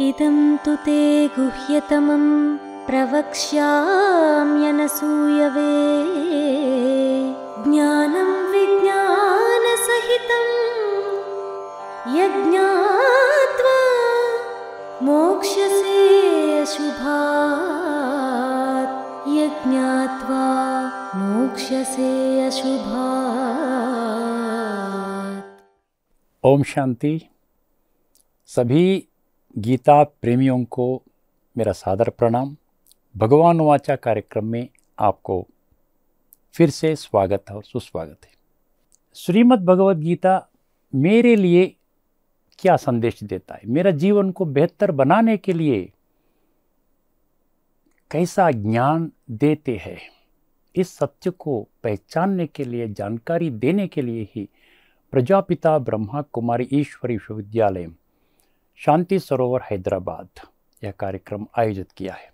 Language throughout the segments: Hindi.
इदं तु ते गुह्यतमं प्रवक्ष्याम्यनसूयवे ज्ञानं विज्ञानसहितं यज्ञात्वा मोक्षसे अशुभात् यज्ञात्वा मोक्षसे अशुभात् ओम शांति सभी गीता प्रेमियों को मेरा सादर प्रणाम भगवान वाचा कार्यक्रम में आपको फिर से स्वागत और सुस्वागत है श्रीमद् भगवद गीता मेरे लिए क्या संदेश देता है मेरा जीवन को बेहतर बनाने के लिए कैसा ज्ञान देते हैं इस सत्य को पहचानने के लिए जानकारी देने के लिए ही प्रजापिता ब्रह्मा कुमारी ईश्वरी विश्वविद्यालय शांति सरोवर हैदराबाद यह कार्यक्रम आयोजित किया है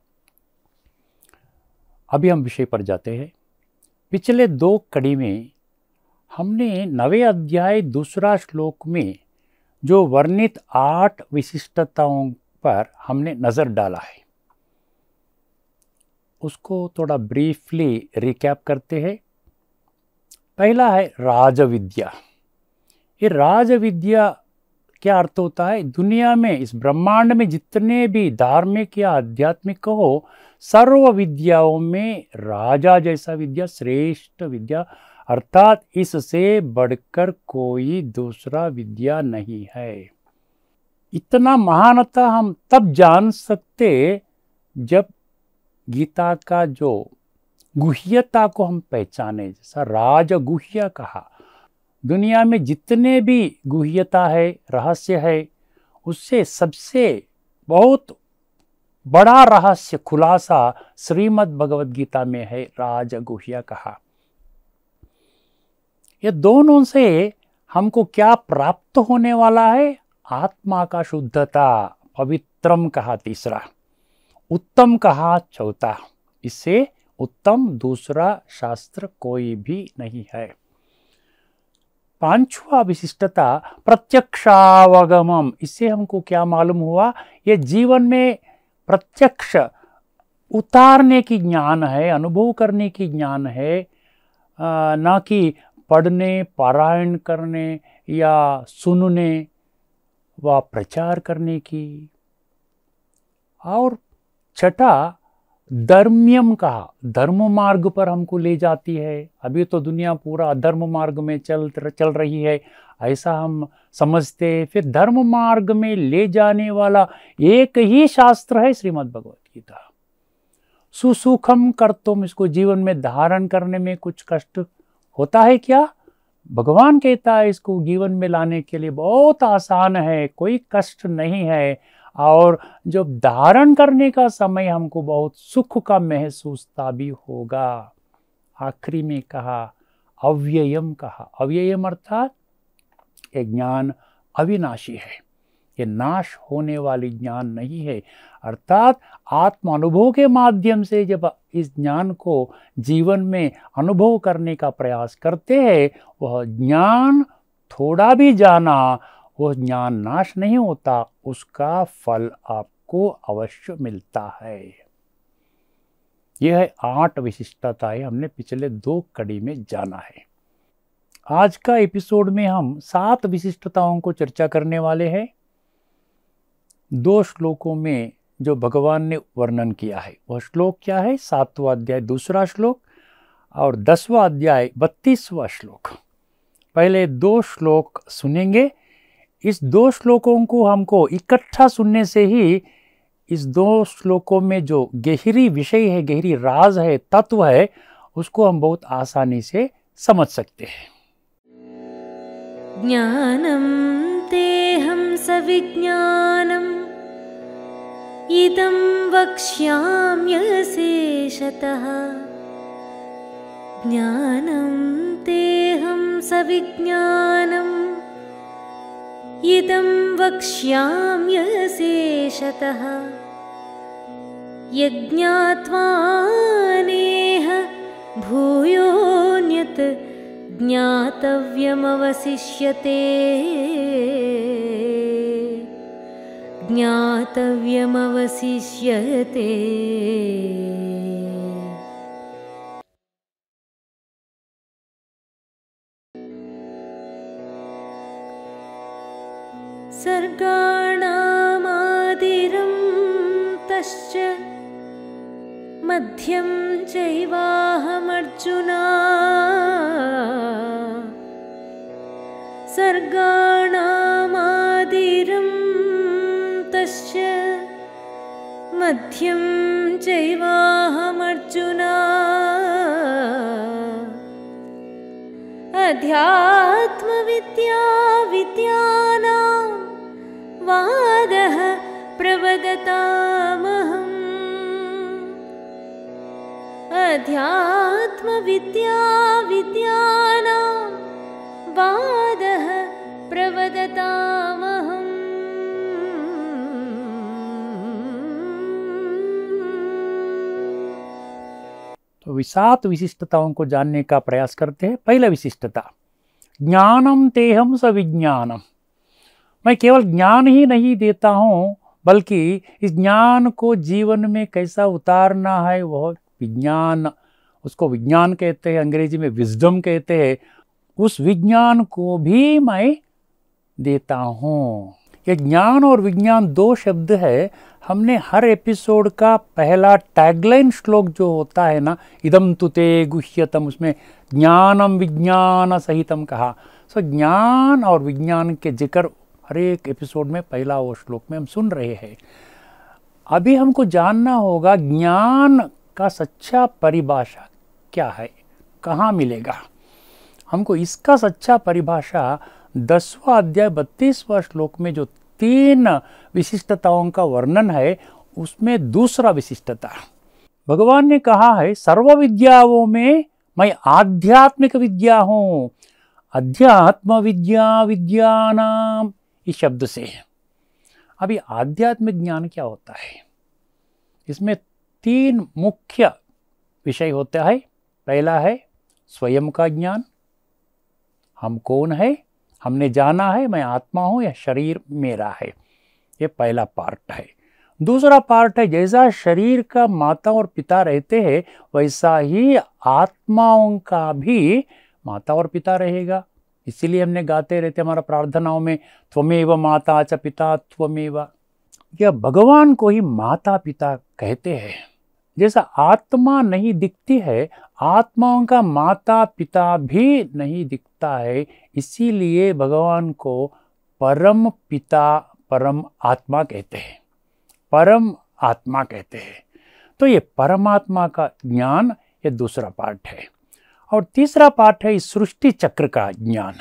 अभी हम विषय पर जाते हैं पिछले दो कड़ी में हमने नवे अध्याय दूसरा श्लोक में जो वर्णित आठ विशिष्टताओं पर हमने नज़र डाला है उसको थोड़ा ब्रीफली रिकैप करते हैं पहला है राजविद्या ये राजविद्या क्या अर्थ होता है दुनिया में इस ब्रह्मांड में जितने भी धार्मिक या आध्यात्मिक हो सर्व विद्याओं में राजा जैसा विद्या श्रेष्ठ विद्या अर्थात इससे बढ़कर कोई दूसरा विद्या नहीं है इतना महानता हम तब जान सकते जब गीता का जो गुह्यता को हम पहचाने जैसा राजगुह्य कहा दुनिया में जितने भी गुह्यता है रहस्य है उससे सबसे बहुत बड़ा रहस्य खुलासा श्रीमद् भगवद गीता में है राज गुहिया कहा ये दोनों से हमको क्या प्राप्त होने वाला है आत्मा का शुद्धता पवित्रम कहा तीसरा उत्तम कहा चौथा इससे उत्तम दूसरा शास्त्र कोई भी नहीं है पांचवा विशिष्टता प्रत्यक्षावगमम इससे हमको क्या मालूम हुआ ये जीवन में प्रत्यक्ष उतारने की ज्ञान है अनुभव करने की ज्ञान है ना कि पढ़ने पारायण करने या सुनने व प्रचार करने की और छठा धर्म्यम कहा धर्म मार्ग पर हमको ले जाती है अभी तो दुनिया पूरा धर्म मार्ग में चल चल रही है ऐसा हम समझते हैं फिर धर्म मार्ग में ले जाने वाला एक ही शास्त्र है श्रीमद् भगवत गीता सुसुखम कर तुम इसको जीवन में धारण करने में कुछ कष्ट होता है क्या भगवान कहता है इसको जीवन में लाने के लिए बहुत आसान है कोई कष्ट नहीं है और जब धारण करने का समय हमको बहुत सुख का महसूसता भी होगा आखिरी में कहा अव्ययम कहा अव्ययम अर्थात ये ज्ञान अविनाशी है ये नाश होने वाली ज्ञान नहीं है अर्थात आत्म अनुभव के माध्यम से जब इस ज्ञान को जीवन में अनुभव करने का प्रयास करते हैं वह ज्ञान थोड़ा भी जाना वो ज्ञान नाश नहीं होता उसका फल आपको अवश्य मिलता है यह है आठ विशिष्टताएं हमने पिछले दो कड़ी में जाना है आज का एपिसोड में हम सात विशिष्टताओं को चर्चा करने वाले हैं दो श्लोकों में जो भगवान ने वर्णन किया है वह श्लोक क्या है सातवा अध्याय दूसरा श्लोक और दसवा अध्याय बत्तीसवा श्लोक पहले दो श्लोक सुनेंगे इस दो श्लोकों को हमको इकट्ठा सुनने से ही इस दो श्लोकों में जो गहरी विषय है गहरी राज है तत्व है उसको हम बहुत आसानी से समझ सकते हैं ज्ञानम तेहम सविज्ञानम इदम ज्ञानम ते हम सविज्ञानम इदं वक्ष्याम्य यज्ञात्वानेह भूयोऽन्यत् ज्ञातव्यमवशिष्यते ज्ञातव्यमवशिष्यते मध्यं चैवाहमर्जुना सर्गाणामादिरं तश्च मध्यं चैवाहमर्जुना अध्यात्मविद्या प्रवदतामहम् विद्या विद्यानां वादः प्रवदतामहम् तो विसात विशिष्टताओं को जानने का प्रयास करते हैं पहला विशिष्टता ज्ञानम तेहम स विज्ञानम मैं केवल ज्ञान ही नहीं देता हूँ बल्कि इस ज्ञान को जीवन में कैसा उतारना है वह विज्ञान उसको विज्ञान कहते हैं अंग्रेजी में विजडम कहते हैं उस विज्ञान को भी मैं देता हूँ ये ज्ञान और विज्ञान दो शब्द है हमने हर एपिसोड का पहला टैगलाइन श्लोक जो होता है ना इदम तुते गुह्यतम उसमें ज्ञानम विज्ञान सहितम कहा सो ज्ञान और विज्ञान के जिक्र हर एक एपिसोड में पहला वो श्लोक में हम सुन रहे हैं अभी हमको जानना होगा ज्ञान का सच्चा परिभाषा क्या है कहाँ मिलेगा हमको इसका सच्चा परिभाषा दसवा अध्याय बत्तीसवा श्लोक में जो तीन विशिष्टताओं का वर्णन है उसमें दूसरा विशिष्टता भगवान ने कहा है सर्व विद्याओं में मैं आध्यात्मिक विद्या हूँ अध्यात्म विद्या विद्या इस शब्द से है अभी आध्यात्मिक ज्ञान क्या होता है इसमें तीन मुख्य विषय होता है पहला है स्वयं का ज्ञान हम कौन है हमने जाना है मैं आत्मा हूँ या शरीर मेरा है ये पहला पार्ट है दूसरा पार्ट है जैसा शरीर का माता और पिता रहते हैं वैसा ही आत्माओं का भी माता और पिता रहेगा इसीलिए हमने गाते रहते हमारा प्रार्थनाओं में त्वमेव माता च पिता त्वमेव यह भगवान को ही माता पिता कहते हैं जैसा आत्मा नहीं दिखती है आत्माओं का माता पिता भी नहीं दिखता है इसीलिए भगवान को परम पिता परम आत्मा कहते हैं परम आत्मा कहते हैं तो ये परमात्मा का ज्ञान ये दूसरा पार्ट है और तीसरा पार्ट है सृष्टि चक्र का ज्ञान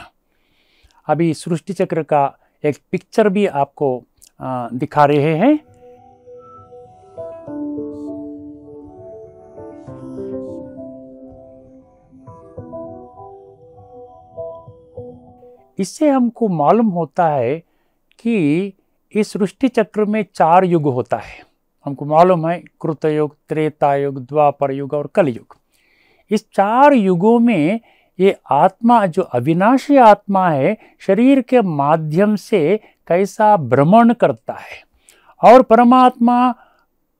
अभी सृष्टि चक्र का एक पिक्चर भी आपको दिखा रहे हैं इससे हमको मालूम होता है कि इस सृष्टि चक्र में चार युग होता है हमको मालूम है कृतयुग त्रेता युग द्वापर युग और कलयुग इस चार युगों में ये आत्मा जो अविनाशी आत्मा है शरीर के माध्यम से कैसा भ्रमण करता है और परमात्मा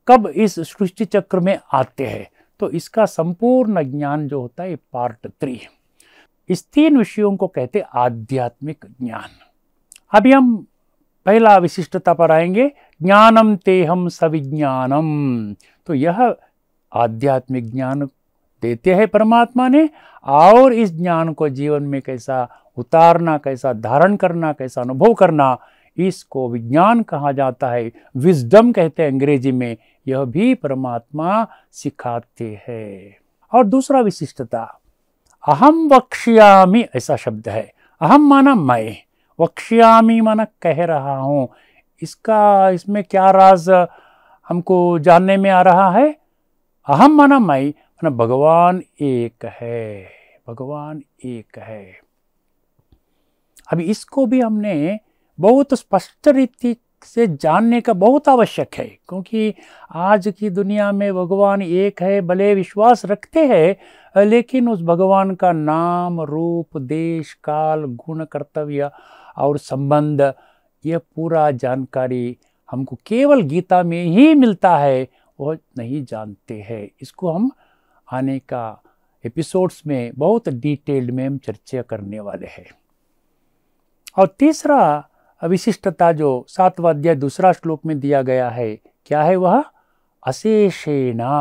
कब इस सृष्टि चक्र में आते हैं तो इसका संपूर्ण ज्ञान जो होता है पार्ट थ्री इस तीन विषयों को कहते आध्यात्मिक ज्ञान अभी हम पहला विशिष्टता पर आएंगे ज्ञानम तेहम सविज्ञानम तो यह आध्यात्मिक ज्ञान देते हैं परमात्मा ने और इस ज्ञान को जीवन में कैसा उतारना कैसा धारण करना कैसा अनुभव करना इसको विज्ञान कहा जाता है विजडम कहते हैं अंग्रेजी में यह भी परमात्मा सिखाते हैं और दूसरा विशिष्टता अहम वक्ष्यामी ऐसा शब्द है अहम माना मैं वक्ष्यामी माना कह रहा हूँ इसका इसमें क्या राज हमको जानने में आ रहा है अहम माना मैं ना भगवान एक है भगवान एक है अभी इसको भी हमने बहुत स्पष्ट रीति से जानने का बहुत आवश्यक है क्योंकि आज की दुनिया में भगवान एक है भले विश्वास रखते हैं लेकिन उस भगवान का नाम रूप देश काल गुण कर्तव्य और संबंध यह पूरा जानकारी हमको केवल गीता में ही मिलता है वह नहीं जानते हैं इसको हम आने का एपिसोड्स में बहुत डिटेल्ड में हम चर्चा करने वाले हैं और तीसरा विशिष्टता जो सातवा अध्याय दूसरा श्लोक में दिया गया है क्या है वह अशेषेना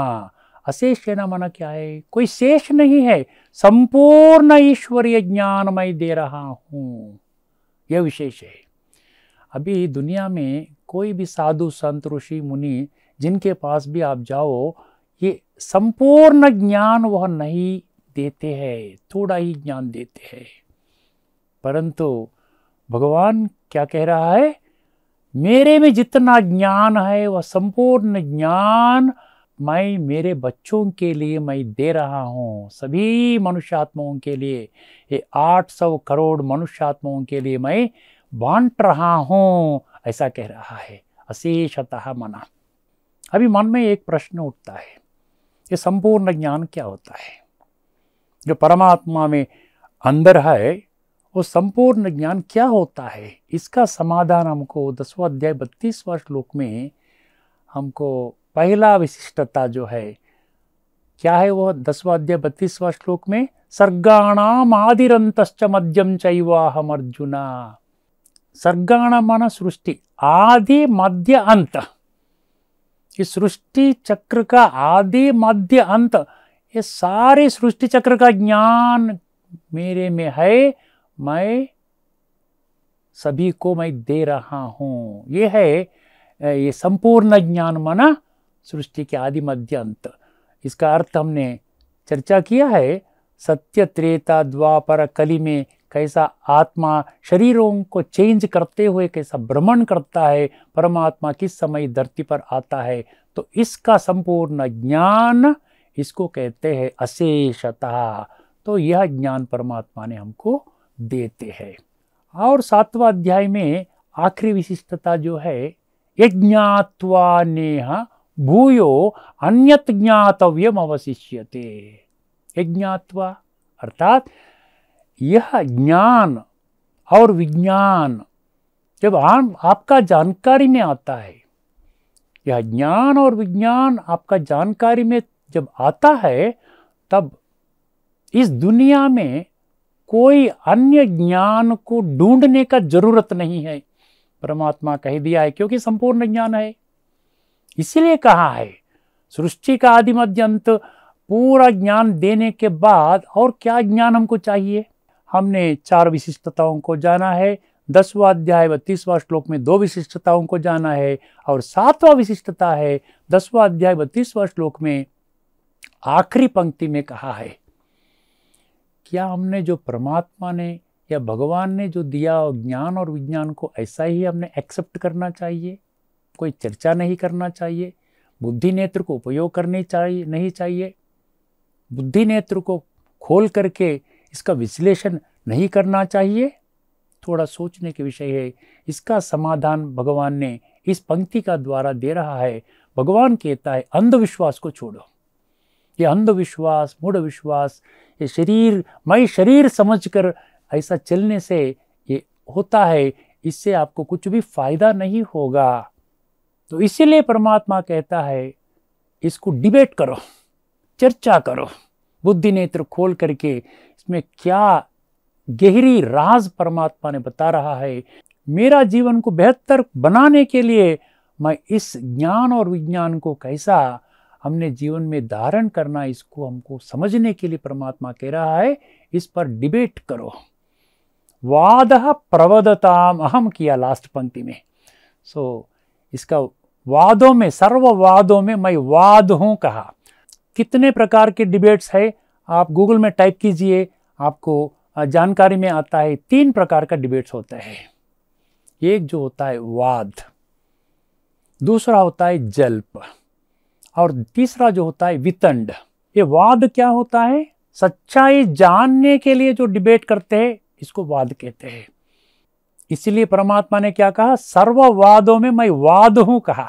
अशेषेना माना क्या है कोई शेष नहीं है संपूर्ण ईश्वरीय ज्ञान मैं दे रहा हूं यह विशेष है अभी दुनिया में कोई भी साधु संत ऋषि मुनि जिनके पास भी आप जाओ ये संपूर्ण ज्ञान वह नहीं देते हैं थोड़ा ही ज्ञान देते हैं परंतु भगवान क्या कह रहा है मेरे में जितना ज्ञान है वह संपूर्ण ज्ञान मैं मेरे बच्चों के लिए मैं दे रहा हूँ सभी मनुष्यात्माओं के लिए ये आठ सौ करोड़ मनुष्यात्माओं के लिए मैं बांट रहा हूँ ऐसा कह रहा है अशेषतः मना अभी मन में एक प्रश्न उठता है ये संपूर्ण ज्ञान क्या होता है जो परमात्मा में अंदर है वो संपूर्ण ज्ञान क्या होता है इसका समाधान हमको दसवा अध्याय बत्तीसवा श्लोक में हमको पहला विशिष्टता जो है क्या है वह दसवा अध्याय बत्तीसवा श्लोक में सर्गाणाम आदिरंत मध्यम चैवाहम अर्जुना सर्गाण मन सृष्टि आदि मध्य अंत इस सृष्टि चक्र का आदि मध्य अंत ये सारे सृष्टि चक्र का ज्ञान मेरे में है मैं सभी को मैं दे रहा हूं ये है ये संपूर्ण ज्ञान माना सृष्टि के आदि मध्य अंत इसका अर्थ हमने चर्चा किया है सत्य त्रेता द्वापर कली में कैसा आत्मा शरीरों को चेंज करते हुए कैसा भ्रमण करता है परमात्मा किस समय धरती पर आता है तो इसका संपूर्ण ज्ञान इसको कहते हैं अशेषता तो यह ज्ञान परमात्मा ने हमको देते हैं और सातवा अध्याय में आखिरी विशिष्टता जो है यज्ञात्वा नेह भूयो अन्यत ज्ञातव्यम अवशिष्यते यज्ञात्वा अर्थात यह ज्ञान और विज्ञान जब आम आपका जानकारी में आता है यह ज्ञान और विज्ञान आपका जानकारी में जब आता है तब इस दुनिया में कोई अन्य ज्ञान को ढूंढने का जरूरत नहीं है परमात्मा कह दिया है क्योंकि संपूर्ण ज्ञान है इसलिए कहा है सृष्टि का आदि मध्यंत पूरा ज्ञान देने के बाद और क्या ज्ञान हमको चाहिए हमने चार विशिष्टताओं को जाना है दसवा अध्याय बत्तीसवा श्लोक में दो विशिष्टताओं को जाना है और सातवा विशिष्टता है दसवा अध्याय बत्तीसवा श्लोक में आखिरी पंक्ति में कहा है क्या हमने जो परमात्मा ने या भगवान ने जो दिया ज्ञान और विज्ञान को ऐसा ही हमने एक्सेप्ट करना चाहिए कोई चर्चा नहीं करना चाहिए बुद्धि नेत्र को उपयोग करने चाहिए नहीं चाहिए बुद्धि नेत्र को खोल करके इसका विश्लेषण नहीं करना चाहिए थोड़ा सोचने के विषय है इसका समाधान भगवान ने इस पंक्ति का द्वारा दे रहा है भगवान कहता है अंधविश्वास को छोड़ो ये अंधविश्वास मूढ़ विश्वास ये शरीर मई शरीर समझकर ऐसा चलने से ये होता है इससे आपको कुछ भी फायदा नहीं होगा तो इसीलिए परमात्मा कहता है इसको डिबेट करो चर्चा करो बुद्धि नेत्र खोल करके इसमें क्या गहरी राज परमात्मा ने बता रहा है मेरा जीवन को बेहतर बनाने के लिए मैं इस ज्ञान और विज्ञान को कैसा हमने जीवन में धारण करना इसको हमको समझने के लिए परमात्मा कह रहा है इस पर डिबेट करो वाद प्रवदताम अहम किया लास्ट पंक्ति में सो so, इसका वादों में सर्व वादों में मैं वाद हूं कहा कितने प्रकार के डिबेट्स है आप गूगल में टाइप कीजिए आपको जानकारी में आता है तीन प्रकार का डिबेट्स होता है एक जो होता है वाद दूसरा होता है जल्प और तीसरा जो होता है वितंड ये वाद क्या होता है सच्चाई जानने के लिए जो डिबेट करते हैं इसको वाद कहते हैं इसलिए परमात्मा ने क्या कहा सर्ववादों में मैं वाद हूं कहा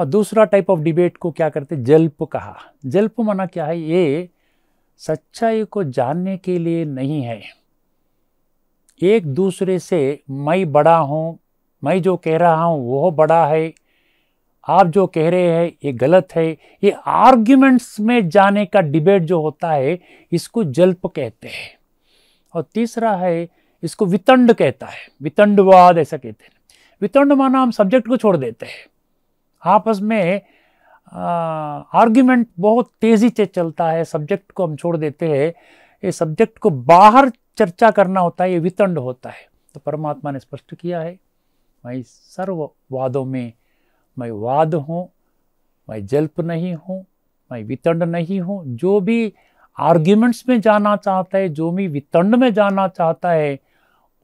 और दूसरा टाइप ऑफ डिबेट को क्या करते जल्प कहा जल्प माना क्या है ये सच्चाई को जानने के लिए नहीं है एक दूसरे से मैं बड़ा हूँ मैं जो कह रहा हूँ वह बड़ा है आप जो कह रहे हैं ये गलत है ये आर्ग्यूमेंट्स में जाने का डिबेट जो होता है इसको जल्प कहते हैं और तीसरा है इसको वितंड कहता है वितंडवाद ऐसा कहते हैं वितंड माना हम सब्जेक्ट को छोड़ देते हैं आपस में आर्ग्यूमेंट बहुत तेज़ी से चलता है सब्जेक्ट को हम छोड़ देते हैं ये सब्जेक्ट को बाहर चर्चा करना होता है ये वितंड होता है तो परमात्मा ने स्पष्ट किया है मैं सर्व वादों में मैं वाद हूँ मैं जल्प नहीं हूँ मैं वितंड नहीं हूँ जो भी आर्ग्यूमेंट्स में जाना चाहता है जो भी वितंड में जाना चाहता है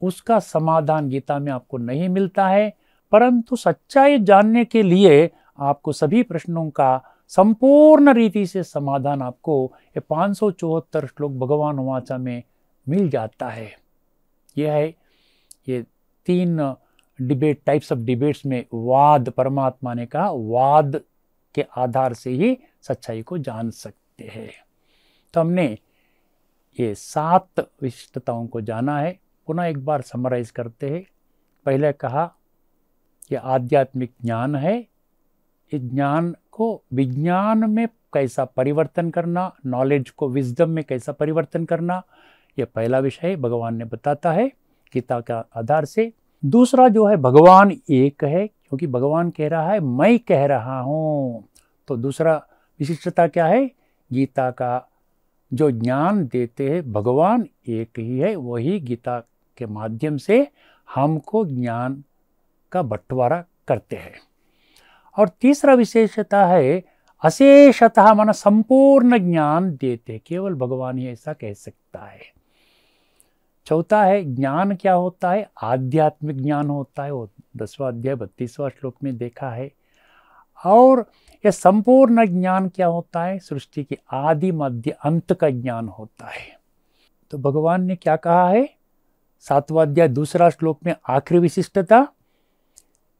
उसका समाधान गीता में आपको नहीं मिलता है परंतु सच्चाई जानने के लिए आपको सभी प्रश्नों का संपूर्ण रीति से समाधान आपको ये पाँच श्लोक भगवान वाचा में मिल जाता है यह है ये तीन डिबेट टाइप्स ऑफ डिबेट्स में वाद परमात्मा ने कहा वाद के आधार से ही सच्चाई को जान सकते हैं तो हमने ये सात विशिष्टताओं को जाना है पुनः एक बार समराइज करते हैं पहले कहा ये आध्यात्मिक ज्ञान है इस ज्ञान को विज्ञान में कैसा परिवर्तन करना नॉलेज को विजडम में कैसा परिवर्तन करना यह पहला विषय भगवान ने बताता है गीता का आधार से दूसरा जो है भगवान एक है क्योंकि भगवान कह रहा है मैं कह रहा हूँ तो दूसरा विशिष्टता क्या है गीता का जो ज्ञान देते हैं भगवान एक ही है वही गीता के माध्यम से हमको ज्ञान का बंटवारा करते हैं और तीसरा विशेषता है अशेषतः मन संपूर्ण ज्ञान देते केवल भगवान ही ऐसा कह सकता है चौथा है ज्ञान क्या होता है आध्यात्मिक ज्ञान होता है वो दसवा अध्याय बत्तीसवा श्लोक में देखा है और यह संपूर्ण ज्ञान क्या होता है सृष्टि के आदि मध्य अंत का ज्ञान होता है तो भगवान ने क्या कहा है सातवा अध्याय दूसरा श्लोक में आखिरी विशिष्टता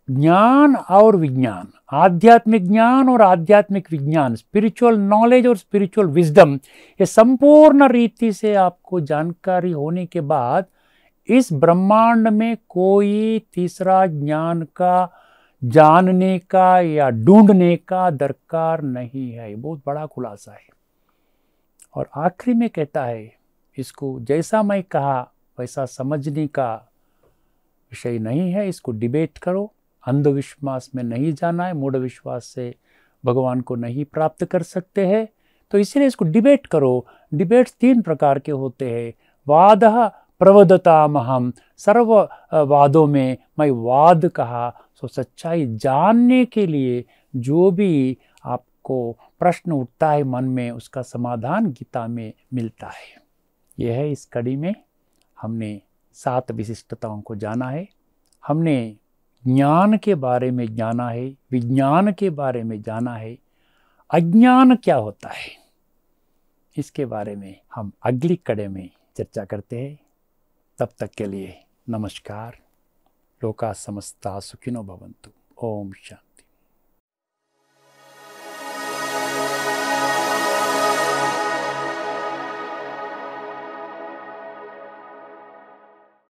ज्ञान और विज्ञान आध्यात्मिक ज्ञान और आध्यात्मिक विज्ञान स्पिरिचुअल नॉलेज और स्पिरिचुअल विजडम ये संपूर्ण रीति से आपको जानकारी होने के बाद इस ब्रह्मांड में कोई तीसरा ज्ञान का जानने का या ढूंढने का दरकार नहीं है बहुत बड़ा खुलासा है और आखिरी में कहता है इसको जैसा मैं कहा वैसा समझने का विषय नहीं है इसको डिबेट करो अंधविश्वास में नहीं जाना है मूढ़ विश्वास से भगवान को नहीं प्राप्त कर सकते हैं तो इसलिए इसको डिबेट करो डिबेट्स तीन प्रकार के होते हैं वाद प्रवदता महम सर्व वादों में मैं वाद कहा सो तो सच्चाई जानने के लिए जो भी आपको प्रश्न उठता है मन में उसका समाधान गीता में मिलता है यह है इस कड़ी में हमने सात विशिष्टताओं को जाना है हमने ज्ञान के बारे में जाना है विज्ञान के बारे में जाना है अज्ञान क्या होता है इसके बारे में हम अगली कड़े में चर्चा करते हैं तब तक के लिए नमस्कार लोका समस्ता सुखिनो भवंतु ओम शांति